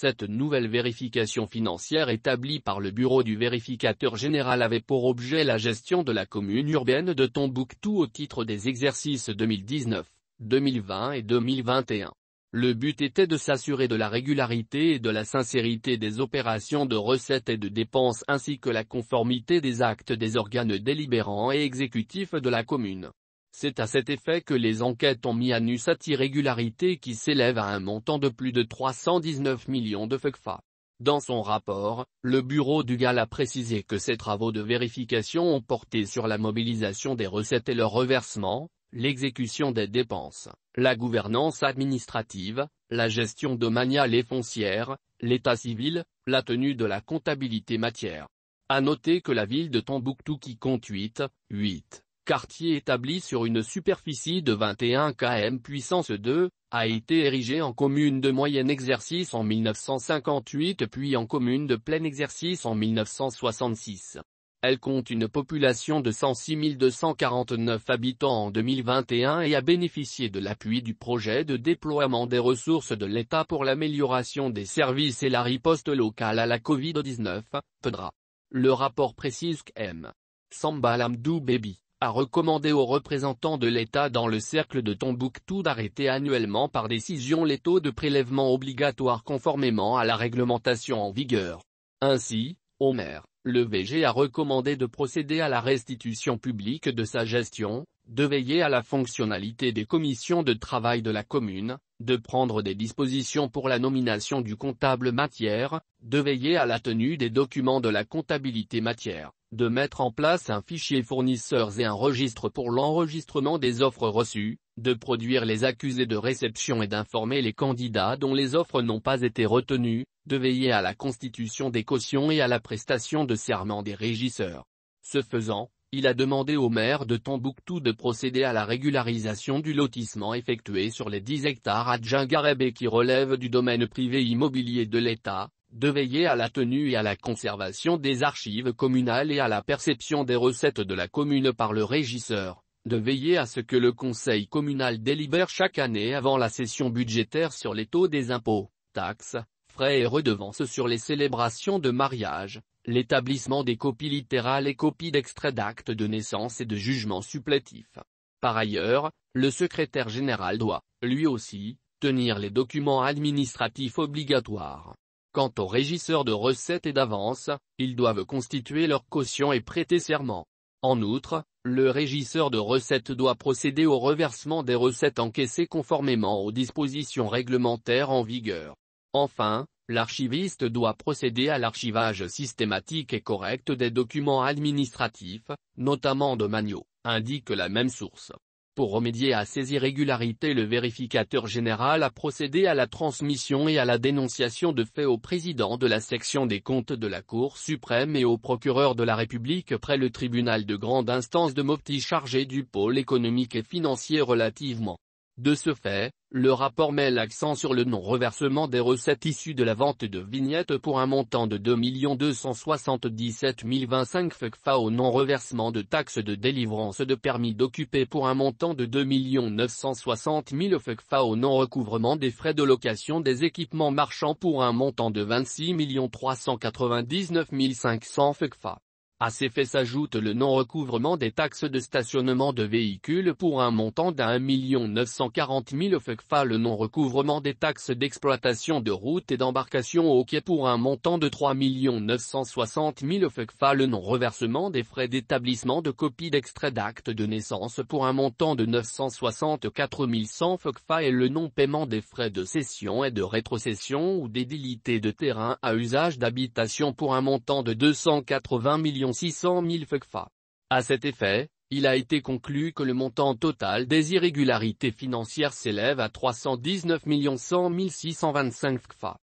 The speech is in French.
Cette nouvelle vérification financière établie par le Bureau du vérificateur général avait pour objet la gestion de la commune urbaine de Tombouctou au titre des exercices 2019, 2020 et 2021. Le but était de s'assurer de la régularité et de la sincérité des opérations de recettes et de dépenses ainsi que la conformité des actes des organes délibérants et exécutifs de la commune. C'est à cet effet que les enquêtes ont mis à nu cette irrégularité qui s'élève à un montant de plus de 319 millions de FECFA. Dans son rapport, le bureau du GAL a précisé que ces travaux de vérification ont porté sur la mobilisation des recettes et leur reversement, l'exécution des dépenses, la gouvernance administrative, la gestion domaniale et foncière, l'état civil, la tenue de la comptabilité matière. À noter que la ville de Tombouctou qui compte 8, 8 quartier établi sur une superficie de 21 km puissance 2, a été érigé en commune de moyen exercice en 1958 puis en commune de plein exercice en 1966. Elle compte une population de 106 249 habitants en 2021 et a bénéficié de l'appui du projet de déploiement des ressources de l'État pour l'amélioration des services et la riposte locale à la Covid-19, PEDRA. Le rapport précise que M. Samba a recommandé aux représentants de l'État dans le cercle de Tombouctou d'arrêter annuellement par décision les taux de prélèvement obligatoires conformément à la réglementation en vigueur. Ainsi, au maire, le VG a recommandé de procéder à la restitution publique de sa gestion, de veiller à la fonctionnalité des commissions de travail de la commune, de prendre des dispositions pour la nomination du comptable matière, de veiller à la tenue des documents de la comptabilité matière de mettre en place un fichier fournisseurs et un registre pour l'enregistrement des offres reçues, de produire les accusés de réception et d'informer les candidats dont les offres n'ont pas été retenues, de veiller à la constitution des cautions et à la prestation de serment des régisseurs. Ce faisant, il a demandé au maire de Tombouctou de procéder à la régularisation du lotissement effectué sur les 10 hectares à Djingareb qui relèvent du domaine privé immobilier de l'État, de veiller à la tenue et à la conservation des archives communales et à la perception des recettes de la commune par le régisseur, de veiller à ce que le conseil communal délibère chaque année avant la session budgétaire sur les taux des impôts, taxes, frais et redevances sur les célébrations de mariage, l'établissement des copies littérales et copies d'extraits d'actes de naissance et de jugements supplétifs. Par ailleurs, le secrétaire général doit, lui aussi, tenir les documents administratifs obligatoires. Quant aux régisseurs de recettes et d'avances, ils doivent constituer leur caution et prêter serment. En outre, le régisseur de recettes doit procéder au reversement des recettes encaissées conformément aux dispositions réglementaires en vigueur. Enfin, l'archiviste doit procéder à l'archivage systématique et correct des documents administratifs, notamment de manio, indique la même source. Pour remédier à ces irrégularités le vérificateur général a procédé à la transmission et à la dénonciation de faits au président de la section des comptes de la Cour suprême et au procureur de la République près le tribunal de grande instance de Mopti chargé du pôle économique et financier relativement de ce fait, le rapport met l'accent sur le non-reversement des recettes issues de la vente de vignettes pour un montant de 2 277 025 FECFA au non-reversement de taxes de délivrance de permis d'occuper pour un montant de 2 960 000 FECFA au non-recouvrement des frais de location des équipements marchands pour un montant de 26 399 500 FECFA. À ces faits s'ajoute le non-recouvrement des taxes de stationnement de véhicules pour un montant d'un cent 940 000 FECFA le non-recouvrement des taxes d'exploitation de routes et d'embarcations au quai pour un montant de 3 960 000 FECFA le non-reversement des frais d'établissement de copies d'extrait d'actes de naissance pour un montant de 964 100 FECFA et le non-paiement des frais de cession et de rétrocession ou d'édilité de terrain à usage d'habitation pour un montant de 280 millions 600 000 FECFA. À cet effet, il a été conclu que le montant total des irrégularités financières s'élève à 319 100 625 ffa.